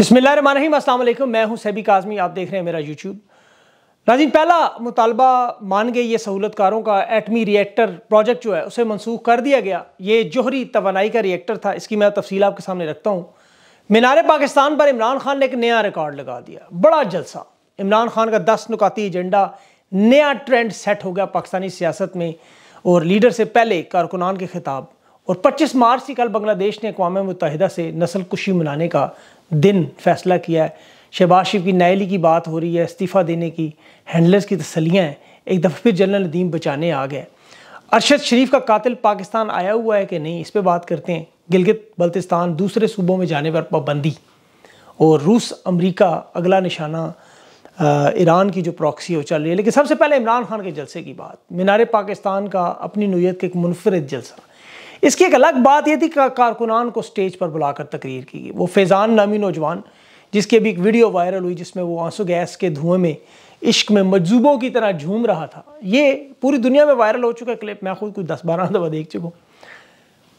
बसमिलीम अल्लाम मैं हूं सैबी काजमी आप देख रहे हैं मेरा यूट्यूब नाजिन पहला मुतालबा मान गए ये सहूलतकारों का एटमी रिएक्टर प्रोजेक्ट जो है उसे मनसूख कर दिया गया ये जोहरी तवानाई का रिएक्टर था इसकी मैं तफसील आपके सामने रखता हूँ मीनार पाकिस्तान पर इमरान खान ने एक नया रिकॉर्ड लगा दिया बड़ा जलसा इमरान खान का दस नुकाती एजेंडा नया ट्रेंड सेट हो गया पाकिस्तानी सियासत में और लीडर से पहले कारकुनान के खिताब और 25 मार्च से कल बांग्लादेश ने अकवा मुतहदा से नस्ल कुशी मनाने का दिन फैसला किया है शहबाज शरीफ की नायली की बात हो रही है इस्तीफ़ा देने की हैंडलर्स की तसलियाँ हैं एक दफ़ा फिर जनरल नदीम बचाने आ गए अरशद शरीफ का कातिल पाकिस्तान आया हुआ है कि नहीं इस पर बात करते हैं गिलगित बल्तिस्तान दूसरे सूबों में जाने पर पाबंदी और रूस अमरीका अगला निशाना ईरान की जो प्रॉक्सी हो चल रही है लेकिन सबसे पहले इमरान खान के जलसे की बात मीनार पाकिस्तान का अपनी नोयत का एक मुनफरद जलसा इसकी एक अलग बात यह थी कारकुनान को स्टेज पर बुलाकर तकरीर की गई वो फैज़ान नामी नौजवान जिसकी अभी एक वीडियो वायरल हुई जिसमें वो आंसू गैस के धुएं में इश्क में मजूबों की तरह झूम रहा था ये पूरी दुनिया में वायरल हो चुका क्लिप मैं खुद कुछ दस बारह दफ़ा देख चुका हूँ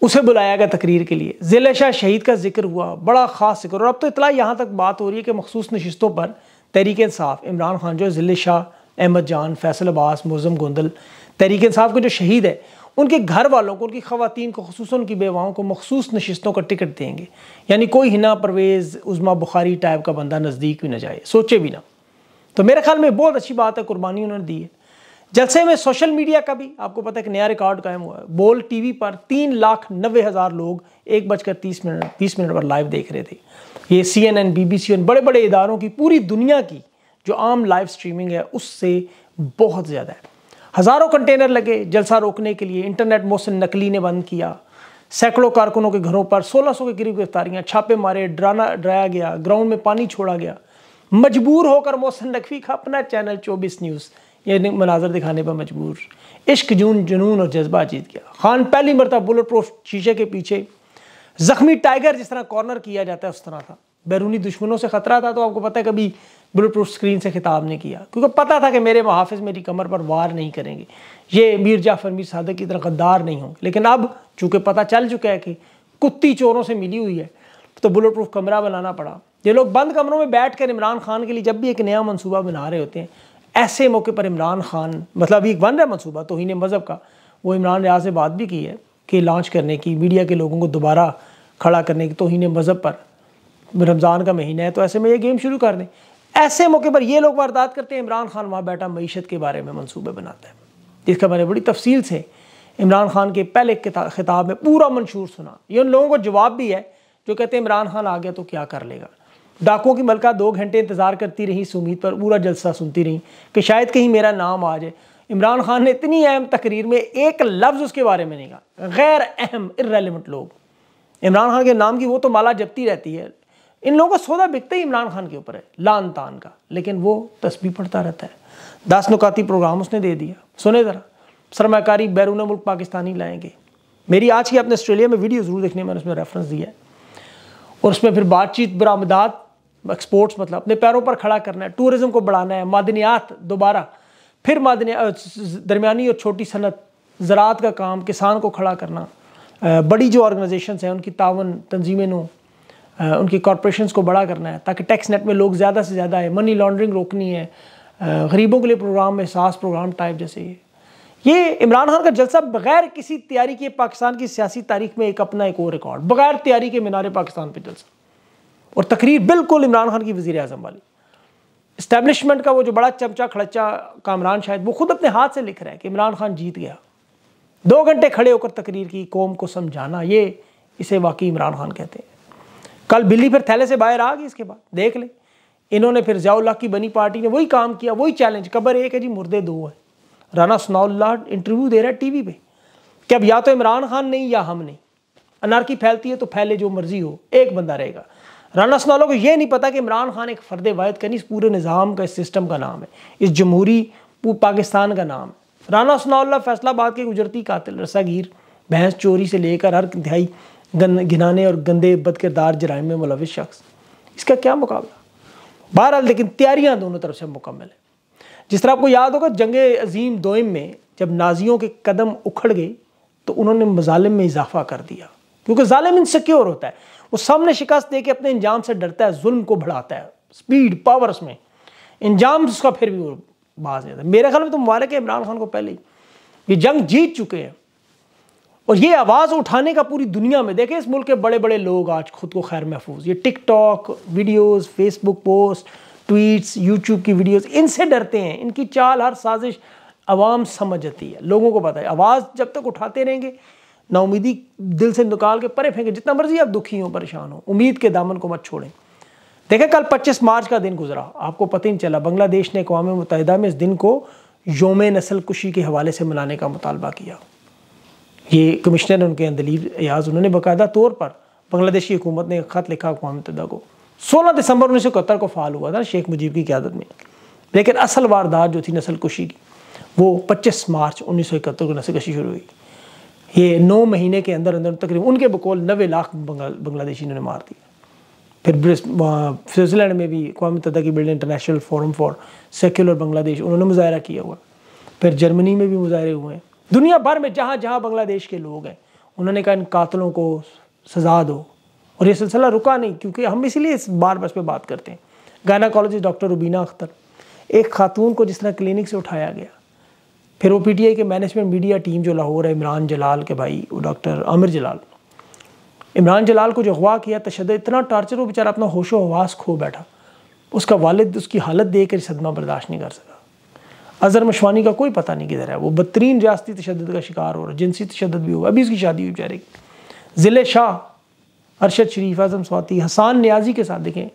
उसे बुलाया गया तकरीर के लिए ज़िले शाह शहीद का जिक्र हुआ बड़ा ख़ास जिक्र और अब तो इतला यहाँ तक बात हो रही है कि मखसूस नशस्तों पर तहरीक साफ़ इमरान खान जो ज़िले शाह अहमद जान फैसल अब्बास मोजम गोंदल तहरीक साहब के जो शहीद है उनके घर वालों को उनकी खातन को खसूस उनकी बेवाओं को मखसूस नशस्तों का टिकट देंगे यानी कोई हिना परवेज़ उज़मा बुखारी टाइप का बंदा नज़दीक भी ना जाए सोचे भी ना तो मेरे ख्याल में बहुत अच्छी बात है कुर्बानी उन्होंने दी है जलसे में सोशल मीडिया का भी आपको पता है कि नया रिकॉर्ड कायम हुआ है बोल टी वी पर तीन लाख नब्बे हज़ार लोग एक बजकर तीस मिनट तीस मिनट पर लाइव देख रहे थे ये C N N B B C और बड़े बड़े इदारों की पूरी दुनिया की जो आम लाइव स्ट्रीमिंग है उससे बहुत ज़्यादा है हज़ारों कंटेनर लगे जलसा रोकने के लिए इंटरनेट मोहसिन नकली ने बंद किया सैकड़ों कारकुनों के घरों पर 1600 के करीब गिरफ्तारियां छापे मारे डराना डराया गया ग्राउंड में पानी छोड़ा गया मजबूर होकर मोहसिन नकवी का अपना चैनल 24 न्यूज़ ये मनाजर दिखाने पर मजबूर इश्क जून जुनून और जज्बा जीत गया खान पहली मरतब बुलेट प्रूफ शीशे के पीछे जख्मी टाइगर जिस तरह कॉर्नर किया जाता है उस तरह था बैरूनी दुश्मनों से ख़तरा था तो आपको पता है कभी बुलेट प्रूफ स्क्रीन से खिताब ने किया क्योंकि पता था कि मेरे मुहाफ़ मेरी कमर पर वार नहीं करेंगे ये मीर जाफर मीर सादक की तरह गद्दार नहीं होंगे लेकिन अब चूँकि पता चल चुका है कि कुत्ती चोरों से मिली हुई है तो बुलेट प्रूफ कमरा बनाना पड़ा ये लोग बंद कमरों में बैठ कर इमरान खान के लिए जब भी एक नया मनसूबा बना रहे होते हैं ऐसे मौके पर इमरान खान मतलब एक बन रहा मनसूबा तो ही मज़हब का वो इमरान रियाज से बात भी की है कि लॉन्च करने की मीडिया के लोगों को दोबारा खड़ा करने की तोहन मज़हब पर रमज़ान का महीना है तो ऐसे में ये गेम शुरू कर दें ऐसे मौके पर ये लोग वारदात करते हैं इमरान खान वहाँ बैठा मीशत के बारे में मनसूबे बनाता है जिसका मैंने बड़ी तफसील से इमरान खान के पहले खिताब में पूरा मंशूर सुना ये उन लोगों को जवाब भी है जो कहते हैं इमरान खान आ गया तो क्या कर लेगा डाकों की मलका दो घंटे इंतज़ार करती रही इस उम्मीद पर पूरा जलसा सुनती रही कि शायद कहीं मेरा नाम आ जाए इमरान खान ने इतनी अहम तकरीर में एक लफ्ज़ उसके बारे में नहीं कहा गैर अहम इरेलीवेंट लोग इमरान खान के नाम की वो तो माला जपती रहती है इन लोगों का सौदा बिकता ही इमरान खान के ऊपर है लान तान का लेकिन वो तस्वीर पढ़ता रहता है दस नुकाती प्रोग्राम उसने दे दिया सुने ज़रा सरमाकारी बैरून मुल्क पाकिस्तानी लाएंगे मेरी आज की आपने ऑस्ट्रेलिया में वीडियो ज़रूर देखने मैंने उसमें रेफरेंस दिया है और उसमें फिर बातचीत बरामदात एक्सपोर्ट्स मतलब अपने पैरों पर खड़ा करना है टूरिज़्म को बढ़ाना है मादनियात दोबारा फिर मादनिया दरमियानी और छोटी सनत ज़रात का काम किसान को खड़ा करना बड़ी जो ऑर्गेनाइजेशन हैं उनकी तावन तंजीमें नू उनकी कॉरपोरेशन को बड़ा करना है ताकि टैक्स नेट में लोग ज़्यादा से ज़्यादा आए मनी लॉन्ड्रिंग रोकनी है गरीबों के लिए प्रोग्राम एहसास प्रोग्राम टाइप जैसे ये ये इमरान खान का जलसा बगैर किसी तैयारी के पाकिस्तान की सियासी तारीख में एक अपना एक और रिकॉर्ड बगैर तैयारी के मीनार पाकिस्तान पर जलसा और तकरीर बिल्कुल इमरान खान की वजी अजम वाली इस्टेबलिशमेंट का वो जो बड़ा चमचा खड़चा कामरान शायद वो खुद अपने हाथ से लिख रहा है कि इमरान खान जीत गया दो घंटे खड़े होकर तकरीर की कौम को समझाना ये इसे वाकई इमरान खान कहते हैं कल बिल्ली फिर थैले से बाहर आ गई इसके बाद देख ले इन्होंने फिर जयाल्ला की बनी पार्टी ने वही काम किया वही चैलेंज कबर एक है जी मुर्दे दो है राना सनाउल्ला इंटरव्यू दे रहा है टीवी पे कि अब या तो इमरान खान नहीं या हम नहीं अनारकी फैलती है तो फैले जो मर्जी हो एक बंदा रहेगा राना सनाउल्ला को ये नहीं पता कि इमरान खान एक फर्द वायद का नहीं इस पूरे निज़ाम का इस सिस्टम का नाम है इस जमहूरी पाकिस्तान का नाम है राना सनाउल्ला फैसलाबाद के गुजरती कातिल रसागीर भैंस चोरी से लेकर हर दिहाई गन घिनाने और गंदे किरदार जराइम में मुलव शख्स इसका क्या मुकाबला बहरहाल लेकिन तैयारियाँ दोनों तरफ से मुकम्मल हैं जिस तरह आपको याद होगा जंग अजीम दोम में जब नाजियों के कदम उखड़ गए तो उन्होंने मजालम में इजाफा कर दिया क्योंकि ालिम इनसिक्योर होता है वो सामने शिकस्त दे के अपने इंजाम से डरता है जुल्म को बढ़ाता है स्पीड पावर्स में इंजाम उसका फिर भी वो बाज नहीं आता मेरे ख्याल में तो मुबारक है इमरान खान को पहले ही ये जंग जीत चुके हैं और ये आवाज़ उठाने का पूरी दुनिया में देखें इस मुल्क के बड़े बड़े लोग आज खुद को खैर महफूज ये TikTok videos Facebook post tweets YouTube की वीडियोस इनसे डरते हैं इनकी चाल हर साजिश आवाम समझ जाती है लोगों को पता है आवाज़ जब तक उठाते रहेंगे नाउमीदी दिल से निकाल के परे फेंके जितना मर्जी आप दुखी हों परेशान हो उम्मीद के दामन को मत छोड़ें देखें कल 25 मार्च का दिन गुजरा आपको पता ही नहीं चला बांग्लादेश ने अकवा मुतहदा में इस दिन को योम नस्ल कुशी के हवाले से मनाने का मुतालबा किया ये कमिश्नर उनके दलील एयाज उन्होंने बाकायदा तौर पर बांग्लादेशी हुकूमत ने ख़त लिखा अकवा मुतदा को सोलह दिसंबर उन्नीस सौ इकहत्तर को फाल हुआ था शेख मुजीब की क्यादत में लेकिन असल वारदात जो थी नस्ल कुशी की वो पच्चीस मार्च उन्नीस सौ इकहत्तर को नसलकशी कशी शुरू हुई ये नौ महीने के अंदर अंदर तकरीबन उनके बकौल नबे लाख बांग्लादेशी ने मार दिया फिर स्विट्ज़रलैंड में भी अकवा मुतदा की building international forum for secular Bangladesh उन्होंने मुजाहरा किया हुआ फिर जर्मनी में भी मुजाहरे हुए हैं दुनिया भर में जहाँ जहाँ बांग्लादेश के लोग हैं उन्होंने कहा इन कातलों को सजा दो और ये सिलसिला रुका नहीं क्योंकि हम इसीलिए इस बार बस पे बात करते हैं गायनाकोलॉजिस्ट डॉक्टर रुबीना अख्तर एक खातून को जिस तरह क्लिनिक से उठाया गया फिर वो पीटीआई के मैनेजमेंट मीडिया टीम जो लाहौर है इमरान जलाल के भाई वो डॉक्टर आमिर जलाल इमरान जलाल को जो अगवा किया तशद इतना टार्चर वो बेचारा अपना होशो हवास खो बैठा उसका वालिद उसकी हालत देख कर सदमा बर्दाश्त नहीं कर सका अजहर मशवानी का कोई पता नहीं किधर है वो बदतरीन रियाती तशद का शिकार हो रहा है जिनसी तशद भी होगा अभी उसकी शादी हुई बेचारे की ज़िले शाह अरशद शरीफ आजम स्वाति हसान न्याजी के साथ देखें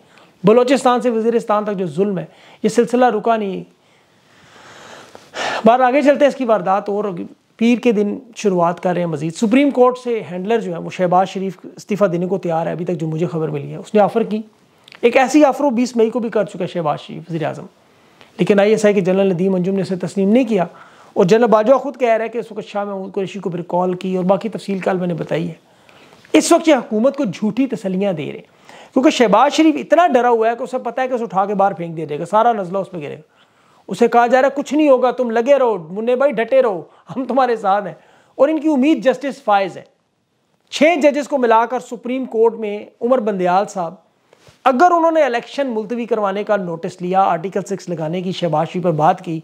बलोचिस्तान से वजीरस्तान तक जो जुल्म है ये सिलसिला रुका नहीं बार आगे चलते हैं इसकी वारदात और पीर के दिन शुरुआत कर रहे हैं मजीद सुप्रीम कोर्ट से हैंडलर जो है वो शहबाज शरीफ इस्तीफ़ा देने को तैयार है अभी तक जो मुझे खबर मिली है उसने ऑफ़र की एक ऐसी ऑफ़र वो बीस मई को भी कर चुका है शहबाज शरीफ वजी अजम लेकिन आई एस आई के जनरल नदीम अंजुम ने इसे तस्लीम नहीं किया और जनरल बाजवा खुद कह रहा है कि इस वक्त शाह महमूद कुरेशी को फिर कॉल की और बाकी तफसील काल मैंने बताई है इस वक्त ये हुकूमत को झूठी तसलियाँ दे रहे हैं क्योंकि शहबाज शरीफ इतना डरा हुआ है कि उसे पता है कि उसे उठा के बाहर फेंक दिया जाएगा सारा नजला उस पर गिरेगा उसे कहा जा रहा है कुछ नहीं होगा तुम लगे रहो मुन्ने भाई डटे रहो हम तुम्हारे साथ हैं और इनकी उम्मीद जस्टिस फायज है छः जजेस को मिलाकर सुप्रीम कोर्ट में उमर बंदयाल साहब अगर उन्होंने इलेक्शन मुलतवी करवाने का नोटिस लिया आर्टिकल सिक्स लगाने की शबाशी पर बात की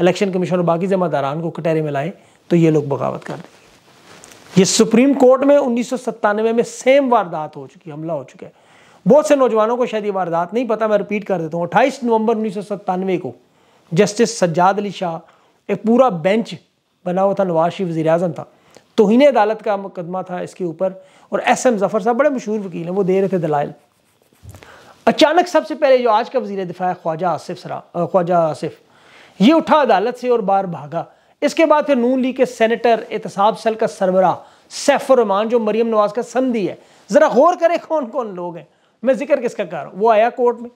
इलेक्शन कमीशन और बाकी जमादारान को कटहरे में लाए तो ये लोग बगावत कर देंगे ये सुप्रीम कोर्ट में उन्नीस सौ में सेम वारदात हो चुकी हमला हो चुका है बहुत से नौजवानों को शायद ये वारदात नहीं पता मैं रिपीट कर देता हूँ अट्ठाईस नवंबर उन्नीस को जस्टिस सज्जाद अली शाह एक पूरा बेंच बना हुआ था नवाज शरीफ वजी अजम था तोहिने अदालत का मुकदमा था इसके ऊपर और एस एम जफ़र साहब बड़े मशहूर वकील हैं वो दे रहे थे दलाइल अचानक सबसे पहले जो आज का वजीर दिफा ख्वाजा आसिफ सरा ख्वाजा आसिफ ये उठा अदालत से और बार भागा इसके बाद फिर नून लीग के सेनेटर एहतसाब सेल का सरबरा सैफुररहमान जो मरियम नवाज का संधि है ज़रा गौर करें कौन कौन लोग हैं मैं जिक्र किसका कर रहा हूँ वो आया कोर्ट में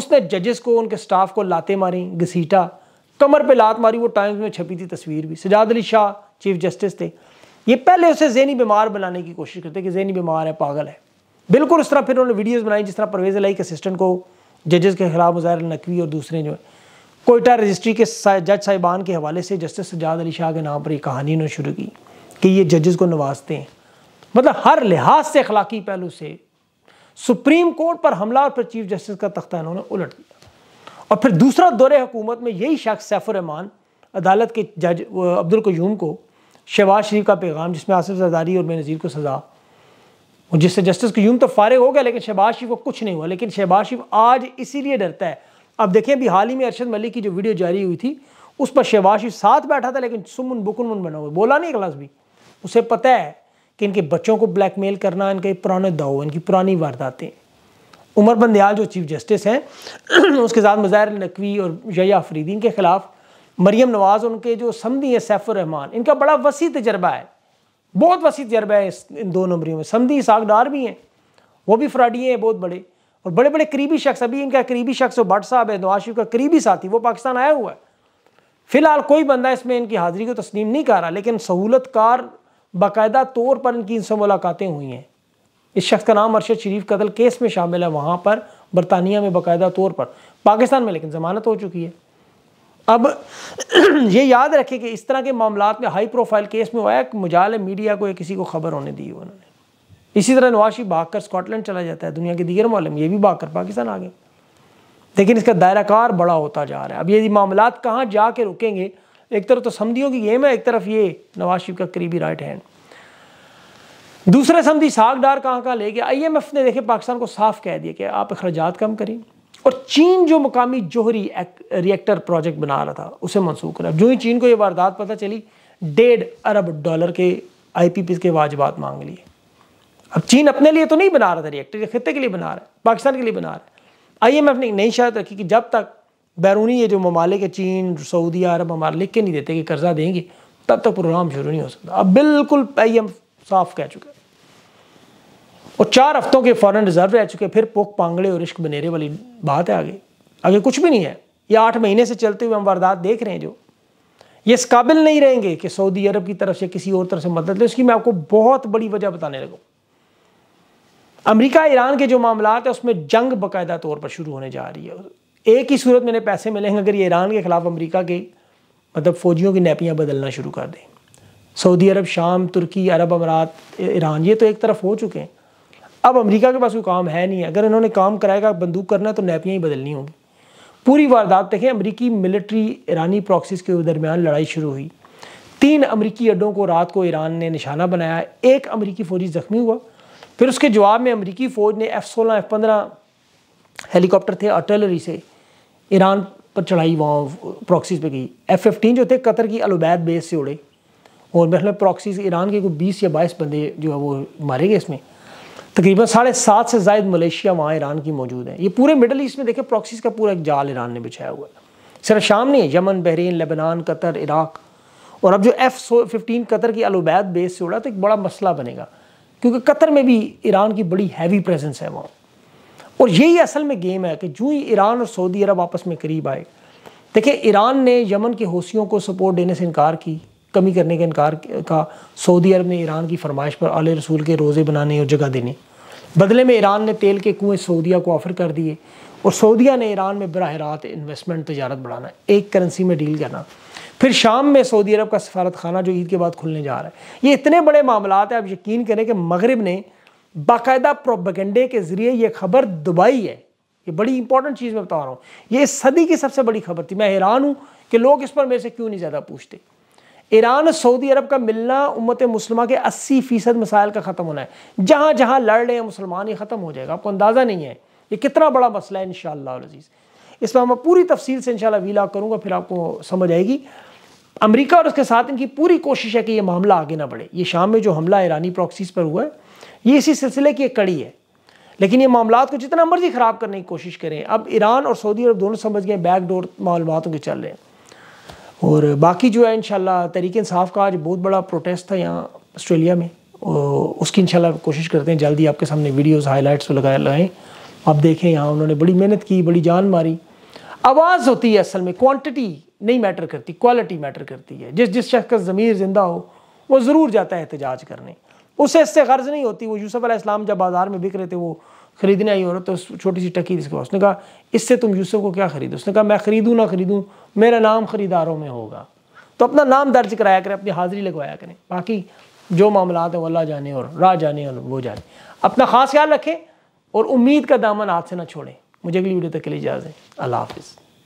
उसने जजेस को उनके स्टाफ को लाते मारी घसीटा कमर पर लात मारी वो टाइम्स में छपी थी तस्वीर भी सजाद अली शाह चीफ जस्टिस थे ये पहले उसे जहनी बीमार बनाने की कोशिश करते कि जहनी बीमार है पागल है बिल्कुल उस तरह फिर उन्होंने वीडियोज़ बनाई जिस तरह परवेज़ लाई के असिस्टेंट को जजेस के खिलाफ मुजाहर नकवी और दूसरे जो है कोयटा रजिस्ट्री के जज साहिबान के हवाले से जस्टिस सजाद अली शाह के नाम पर एक कहानी उन्होंने शुरू की कि ये जजेस को नवाजते हैं मतलब हर लिहाज से अखलाकी पहलू से सुप्रीम कोर्ट पर हमला और फिर चीफ जस्टिस का तख्ता इन्होंने उलट दिया और फिर दूसरा दौरे हुकूमत में यही शख्स सैफुररहमान अदालत के जज अब्दुल कयूम को शहबाज शरीफ का पैगाम जिसमें आसिफ जरदारी और बेनज़ीर को सज़ा जिससे जस्टिस क्यूम तो फारिग हो गया लेकिन शहबाज शरीफ को कुछ नहीं हुआ लेकिन शहबाज शरीफ आज इसीलिए डरता है अब देखें अभी हाल ही में अरशद मलिक की जो वीडियो जारी हुई थी उस पर शहबाज शरीफ साथ बैठा था लेकिन सुमन बुकुनमन बना हुआ बोला नहीं क्लास भी उसे पता है कि इनके बच्चों को ब्लैकमेल करना इनके पुराने दाव इनकी पुरानी वारदातें उमर बंदयाल जो चीफ जस्टिस हैं उसके साथ मज़ाहिर नकवी और जया अफरीदी इनके खिलाफ मरियम नवाज़ उनके जो समी हैं सैफुररहमान इनका बड़ा वसी तजर्बा है बहुत वसी तजर्बा है इस इन दो नंबरियों में समधी सागडार भी हैं वो भी फ्राडिए हैं बहुत बड़े और बड़े बड़े करीबी शख्स अभी इनका करीबी शख्स वो भट्ट साहब है नवाज शरीफ का करीबी साथी वो पाकिस्तान आया हुआ है फिलहाल कोई बंदा इसमें इनकी हाजिरी को तस्लीम नहीं कर रहा लेकिन सहूलतकार बाकायदा तौर पर इनकी इनसे मुलाकातें हुई हैं इस शख्स का नाम अरशद शरीफ कतल केस में शामिल है वहाँ पर बरतानिया में बाकायदा तौर पर पाकिस्तान में लेकिन जमानत हो चुकी है अब ये याद रखें कि इस तरह के मामला में हाई प्रोफाइल केस में हुआ है मुजाल मीडिया को या किसी को खबर होने दी उन्होंने इसी तरह नवाज शरीफ भागकर स्कॉटलैंड चला जाता है दुनिया के दीगर मालम ये भी भागकर पाकिस्तान आ गए लेकिन इसका दायराकार बड़ा होता जा रहा है अब ये मामला कहाँ जा के रुकेंगे एक तरफ तो समधियों की गेम है एक तरफ ये नवाज शरीफ का करीबी राइट हैंड दूसरे समझी साग डार कहाँ कहाँ ले गया आई एम एफ ने देखे पाकिस्तान को साफ कह दिया कि आप अखराज कम करें और चीन जो मुकामी जोहरी रिएक्टर प्रोजेक्ट बना रहा था उसे मनसूख करा जो ही चीन को ये वारदात पता चली डेढ़ अरब डॉलर के आईपीपी के वाजबात मांग लिए अब चीन अपने लिए तो नहीं बना रहा था रिएक्टर खत्ते के लिए बना रहा है पाकिस्तान के लिए बना रहा है आईएमएफ ने नई शायद रखी कि जब तक बैरूनी ये जो ममालिक चीन सऊदी अरब हमारे लिख के नहीं देते कि कर्जा देंगे तब तक प्रोग्राम शुरू नहीं हो सकता अब बिल्कुल आई एम साफ कह चुका है और चार हफ्तों के फॉरन रिजर्व रह चुके फिर पोक पांगड़े और रिश्क बनेरे वाली बात है आगे आगे कुछ भी नहीं है ये आठ महीने से चलते हुए हम वारदात देख रहे हैं जो ये इस काबिल नहीं रहेंगे कि सऊदी अरब की तरफ से किसी और तरफ से मदद ले उसकी मैं आपको बहुत बड़ी वजह बताने लगूँ अमरीका ईरान के जो मामला है उसमें जंग बाकायदा तौर पर शुरू होने जा रही है एक ही सूरत मैंने पैसे मिलेंगे अगर ये ईरान के ख़िलाफ़ अमरीका के मतलब फ़ौजियों की नैपियाँ बदलना शुरू कर दें सऊदी अरब शाम तुर्की अरब अमारात ईरान ये तो एक तरफ हो चुके हैं अब अमेरिका के पास कोई काम है नहीं है अगर इन्होंने काम कराएगा बंदूक करना है तो नैपियाँ ही बदलनी होंगी पूरी वारदात देखें अमरीकी मिलिट्री ईरानी प्रॉक्सीज के दरमियान लड़ाई शुरू हुई तीन अमरीकी अड्डों को रात को ईरान ने निशाना बनाया एक अमरीकी फौजी जख्मी हुआ फिर उसके जवाब में अमरीकी फ़ौज ने एफ सोलह एफ पंद्रह हेलीकॉप्टर थे आर्टिलरी से ईरान पर चढ़ाई वहाँ प्रॉक्सीज पे गई एफ फिफ्टीन जो थे कतर की अलबैद बेस से उड़े और मतलब प्रॉक्सीज ईरान के कोई बीस या बाईस बंदे जो है वो मारे गए इसमें तकरीबन साढ़े सात से जायद मलेशिया वहाँ ईरान की मौजूद हैं ये पूरे मिडल ईस्ट में देखें प्रॉक्सीज का पूरा एक जाल ईरान ने बिछाया हुआ है सिर्फ शाम नहीं है Yemen Bahrain Lebanon Qatar Iraq और अब जो एफ सो फिफ्टीन कतर की अलोबैद बेस से उड़ा तो एक बड़ा मसला बनेगा क्योंकि कतर में भी ईरान की बड़ी हैवी प्रेजेंस है वहाँ और यही असल में गेम है कि जो ही ईरान और सऊदी अरब आपस में करीब आए देखिए ईरान ने यमन के हौसियों को सपोर्ट देने से इनकार की कमी करने के इनकार का सऊदी अरब ने ईरान की फरमाइश पर आल रसूल के रोज़े बनाने और जगह देने बदले में ईरान ने तेल के कुएँ सऊदिया को ऑफ़र कर दिए और सऊदिया ने ईरान में बरह रात इन्वेस्टमेंट तजारत बढ़ाना एक करेंसी में डील करना फिर शाम में सऊदी अरब का सफारत खाना जो ईद के बाद खुलने जा रहा है ये इतने बड़े मामला हैं आप यकीन करें कि मगरब ने बाकायदा प्रोपगेंडे के ज़रिए यह खबर दुबई है ये बड़ी इंपॉर्टेंट चीज़ मैं बता रहा हूँ ये इस सदी की सबसे बड़ी खबर थी मैं हैरान हूँ कि लोग इस पर मेरे से क्यों नहीं ज़्यादा पूछते ईरान और सऊदी अरब का मिलना उम्मत मुसलमा के 80 फीसद मसाइल का ख़त्म होना है जहाँ जहाँ लड़ रहे हैं मुसलमान ही ख़त्म हो जाएगा आपको अंदाज़ा नहीं है ये कितना बड़ा मसला है इन शजीज़ इस पर मैं पूरी तफसील से इंशाल्लाह वीला करूँगा फिर आपको समझ आएगी अमरीका और उसके साथ इनकी पूरी कोशिश है कि ये मामला आगे ना बढ़े ये शाम में जो हमला ईरानी प्रॉक्सीज पर हुआ है ये इसी सिलसिले की एक कड़ी है लेकिन ये मामला को जितना मर्जी ख़राब करने की कोशिश करें अब ईरान और सऊदी अरब दोनों समझ गए बैकडोर मालूम के चल रहे हैं और बाकी जो है इन तरीके इंसाफ का आज बहुत बड़ा प्रोटेस्ट था यहाँ ऑस्ट्रेलिया में और उसकी इनशाला कोशिश करते हैं जल्दी आपके सामने वीडियोज़ तो हाईलाइट्स लगाए लाएँ आप देखें यहाँ उन्होंने बड़ी मेहनत की बड़ी जान मारी आवाज़ होती है असल में क्वांटिटी नहीं मैटर करती क्वालिटी मैटर करती है जिस जिस शख्स का ज़मीर ज़िंदा हो वो ज़रूर जाता है एहतजाज करने उसे इससे गर्ज नहीं होती वो यूसुफ़ इस्लाम जब बाज़ार में बिक रहे थे वो खरीदने आई औरत तो छोटी सी टकी इसके पास उसने कहा इससे तुम यूसुफ को क्या खरीदो उसने कहा मैं ख़रीदूँ ना ख़रीदूँ मेरा नाम ख़रीदारों में होगा तो अपना नाम दर्ज कराया करें अपनी हाज़िरी लगवाया करें बाकी जो मामला हैं अल्लाह जाने और राह जाने और वो जाने अपना ख़ास ख्याल रखें और उम्मीद का दामन हाथ से ना छोड़ें मुझे अगली वीडियो तक के लिए इजाज़त अल्लाह हाफिज़